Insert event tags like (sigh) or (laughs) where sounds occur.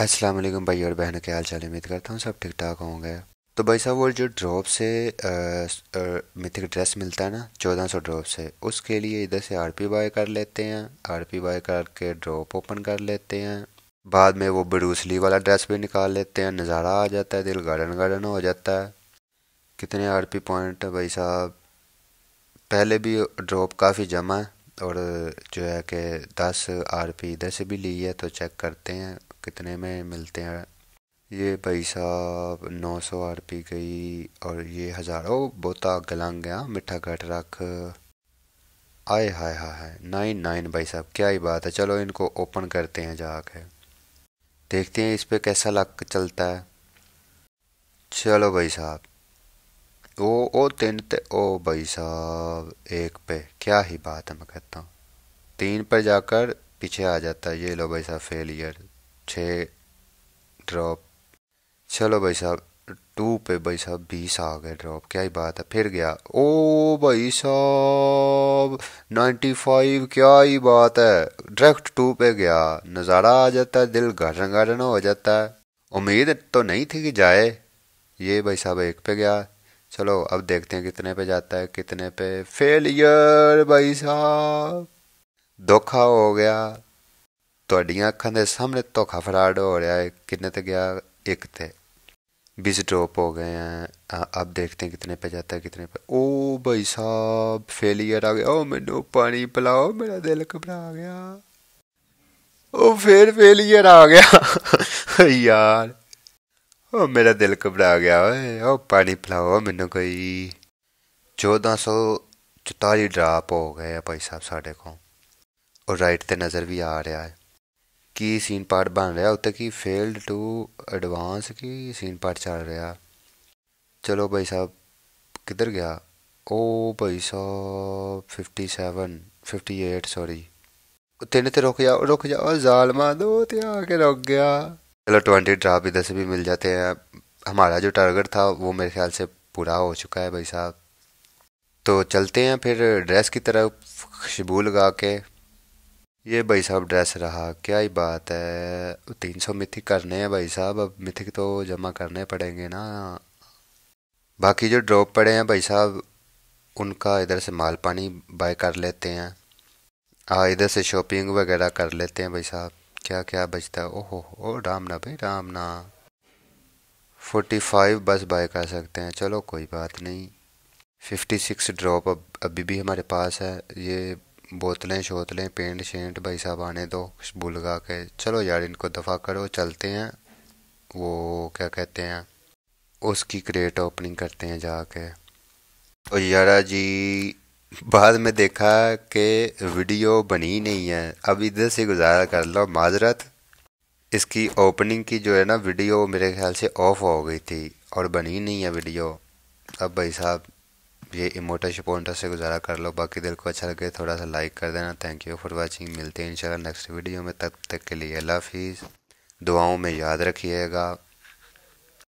अस्सलाम वालेकुम भाई और बहनों के हाल चाल उम्मीद करता हूँ सब ठीक ठाक होंगे तो भाई साहब वो जो ड्रॉप से मिथिक ड्रेस मिलता है ना चौदह सौ ड्रॉप से उसके लिए इधर से आर पी बाय कर लेते हैं आर पी बाय करके ड्रॉप ओपन कर लेते हैं बाद में वो बड़ूसली वाला ड्रेस भी निकाल लेते हैं नज़ारा आ जाता है दिल गार्डन गार्डन हो जाता है कितने आर पी पॉइंट है भाई साहब पहले भी ड्रॉप काफ़ी जमा है और जो है कि दस आर पी इधर से भी ली है तो चेक करते हैं कितने में मिलते हैं ये भाई साहब नौ सौ आर पी गई और ये हज़ार ओ बोता गलंग गया हाँ, मिठा घट रख आए हाय हाय हाय नाइन नाइन भाई साहब क्या ही बात है चलो इनको ओपन करते हैं जाके देखते हैं इस पर कैसा लक चलता है चलो भाई साहब वो ओ तीन ते ओ भाई साहब एक पे क्या ही बात है मैं कहता हूँ तीन पर जाकर पीछे आ जाता है ये लो भाई साहब फेलियर छ ड्रॉप चलो भाई साहब टू पे भाई साहब बीस आ गए ड्रॉप क्या ही बात है फिर गया ओ भाई साहब नाइन्टी फाइव क्या ही बात है डायरेक्ट टू पे गया नज़ारा आ जाता है दिल घटन घटन हो जाता है उम्मीद तो नहीं थी कि जाए ये भाई साहब एक पे गया चलो अब देखते हैं कितने पे जाता है कितने पे फेलियर भाई साहब धोखा हो गया ਤੁਹਾਡੀਆਂ अखा के सामने धोखा ਫਰਾਡ हो रहा है किन्ने ਤੇ गया एक थे बीस ड्रॉप हो गए हैं अब देखते हैं कितने पे जाता है कितने पे ओ भाई साहब फेलियर आ गया ओ मैनू पानी पिलाओ मेरा दिल घबरा गया ओ फिर फेलियर आ गया (laughs) यार ਓ ਮੇਰਾ ਦਿਲ ਘਬਰਾ ਗਿਆ ਓਏ ਉਹ ਪਾਣੀ ਪਿਲਾਓ ਮੈਨੂੰ ਕੋਈ 1444 ਡਰਾਪ ਹੋ ਗਏ ਆ ਭਾਈ ਸਾਹਿਬ ਸਾਡੇ ਕੋਲ ਔਰ ਰਾਈਟ ਤੇ ਨਜ਼ਰ ਵੀ ਆ ਰਿਹਾ ਹੈ ਕੀ ਸੀਨ ਪਾਰਟ ਬਣ ਰਿਹਾ ਉੱਤੇ ਕੀ ਫੇਲਡ ਟੂ ਐਡਵਾਂਸ ਕੀ ਸੀਨ ਪਾਰਟ ਚੱਲ ਰਿਹਾ ਚਲੋ ਭਾਈ ਸਾਹਿਬ ਕਿੱਧਰ ਗਿਆ ਓ ਭਾਈ ਸਾਹਿਬ 57 58 ਸੌਰੀ ਤਿੰਨ ਤੇ ਰੁਕ ਜਾ ਰੁਕ ਜਾ ਓ ਜ਼ਾਲਮਾ ਦੋ ਤੇ ਆ ਕੇ ਰੁਕ ਗਿਆ चलो ट्वेंटी ड्राप इधर से भी मिल जाते हैं हमारा जो टारगेट था वो मेरे ख्याल से पूरा हो चुका है भाई साहब तो चलते हैं फिर ड्रेस की तरफ खुशबू लगा के ये भाई साहब ड्रेस रहा क्या ही बात है तीन सौ मिथिक करने हैं भाई साहब अब मिथिक तो जमा करने पड़ेंगे ना बाकी जो ड्रॉप पड़े हैं भाई साहब उनका इधर से माल पानी बाय कर लेते हैं हाँ इधर से शॉपिंग वगैरह कर लेते हैं भाई साहब क्या क्या बचता है ओहो ओ राम ना भाई राम ना फोर्टी फाइव बस बाय कर सकते हैं चलो कोई बात नहीं फिफ्टी सिक्स ड्रॉप अब अभी भी हमारे पास है ये बोतलें शोतलें पेंट शेंट भाई साहब आने दो बुलगा के चलो यार इनको दफ़ा करो चलते हैं वो क्या कहते हैं उसकी क्रेट ओपनिंग करते हैं जाके और यारा जी बाद में देखा कि वीडियो बनी नहीं है अब इधर से गुजारा कर लो माजरत इसकी ओपनिंग की जो है ना वीडियो मेरे ख्याल से ऑफ हो गई थी और बनी नहीं है वीडियो अब भाई साहब ये इमोटा शपोटा से गुजारा कर लो बाकी दिल को अच्छा लगे थोड़ा सा लाइक कर देना थैंक यू फॉर वाचिंग मिलते हैं इंशाल्लाह नेक्स्ट वीडियो में तब तक, तक के लिए अल्लाह हाफिज़ दुआओं में याद रखिएगा